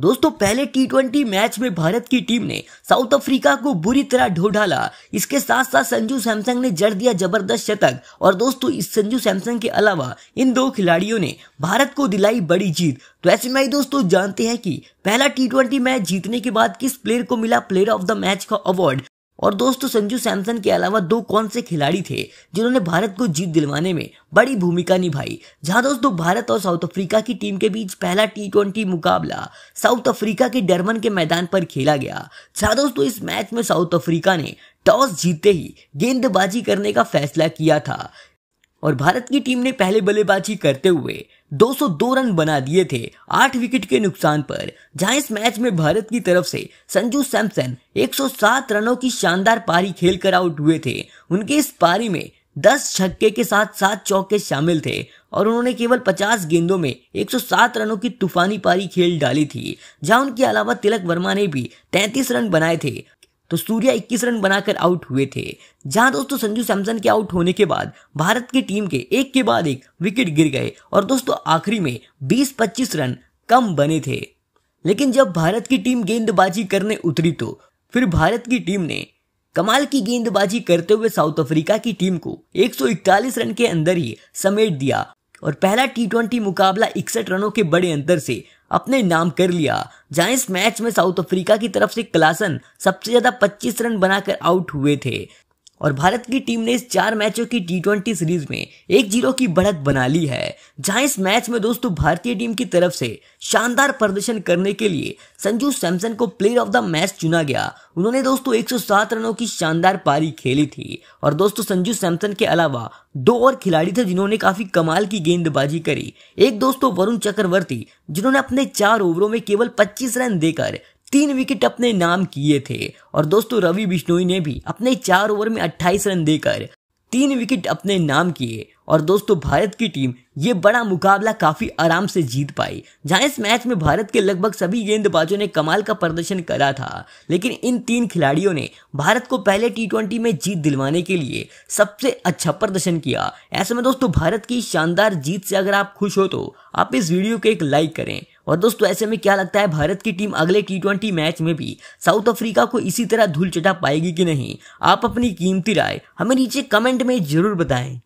दोस्तों पहले T match में भारत की टीम ने साउथ अफ्रीका को बुरी तरह ढो ढाला इसके साथ साथ संजू सैमसंग ने जड़ दिया जबरदस्त शतक और दोस्तों इस संजू सैमसंग के अलावा इन दो खिलाड़ियों ने भारत को दिलाई बड़ी जीत तो ऐसे में दोस्तों जानते हैं कि पहला टी मैच जीतने के बाद किस प्लेयर को मिला प्लेयर ऑफ द मैच का अवार्ड और दोस्तों संजू सैमसन के अलावा दो कौन से खिलाड़ी थे जिन्होंने भारत को जीत दिलवाने में बड़ी भूमिका निभाई जहां दोस्तों भारत और साउथ अफ्रीका की टीम के बीच पहला टी ट्वेंटी मुकाबला साउथ अफ्रीका के डरमन के मैदान पर खेला गया जहां दोस्तों इस मैच में साउथ अफ्रीका ने टॉस जीतते ही गेंदबाजी करने का फैसला किया था और भारत की टीम ने पहले बल्लेबाजी करते हुए 202 रन बना दिए थे आठ विकेट के नुकसान पर जहां इस मैच में भारत की तरफ से संजू सैमसन 107 रनों की शानदार पारी खेलकर आउट हुए थे उनके इस पारी में 10 छक्के के साथ सात चौके शामिल थे और उन्होंने केवल 50 गेंदों में 107 रनों की तूफानी पारी खेल डाली थी जहां उनके अलावा तिलक वर्मा ने भी 33 रन बनाए थे तो सूर्या 21 रन बनाकर आउट हुए थे जहां दोस्तों संजू सैमसन के आउट होने के बाद भारत की टीम के एक के बाद एक विकेट गिर गए और दोस्तों आखिरी में 20-25 रन कम बने थे लेकिन जब भारत की टीम गेंदबाजी करने उतरी तो फिर भारत की टीम ने कमाल की गेंदबाजी करते हुए साउथ अफ्रीका की टीम को 141 रन के अंदर ही समेट दिया और पहला टी मुकाबला इकसठ रनों के बड़े अंतर से अपने नाम कर लिया जहां इस मैच में साउथ अफ्रीका की तरफ से क्लासन सबसे ज्यादा 25 रन बनाकर आउट हुए थे और भारत की टीम ने इस चार मैचों की टी सीरीज में एक जीरो की बढ़त बना ली है जहां इस मैच में दोस्तों भारतीय टीम की तरफ से शानदार प्रदर्शन करने के लिए संजू सैमसन को प्लेयर ऑफ द मैच चुना गया उन्होंने दोस्तों 107 रनों की शानदार पारी खेली थी और दोस्तों संजू सैमसन के अलावा दो और खिलाड़ी थे जिन्होंने काफी कमाल की गेंदबाजी करी एक दोस्तों वरुण चक्रवर्ती जिन्होंने अपने चार ओवरों में केवल 25 रन देकर तीन विकेट अपने नाम किए थे और दोस्तों रवि बिश्नोई ने भी अपने चार ओवर में 28 रन देकर तीन विकेट अपने नाम किए और दोस्तों भारत की टीम ये बड़ा मुकाबला काफी आराम से जीत पाई जहां इस मैच में भारत के लगभग सभी गेंदबाजों ने कमाल का प्रदर्शन करा था लेकिन इन तीन खिलाड़ियों ने भारत को पहले टी में जीत दिलवाने के लिए सबसे अच्छा प्रदर्शन किया ऐसे में दोस्तों भारत की शानदार जीत से अगर आप खुश हो तो आप इस वीडियो को एक लाइक करें और दोस्तों ऐसे में क्या लगता है भारत की टीम अगले टी मैच में भी साउथ अफ्रीका को इसी तरह धूल चटा पाएगी कि नहीं आप अपनी कीमती राय हमें नीचे कमेंट में जरूर बताएं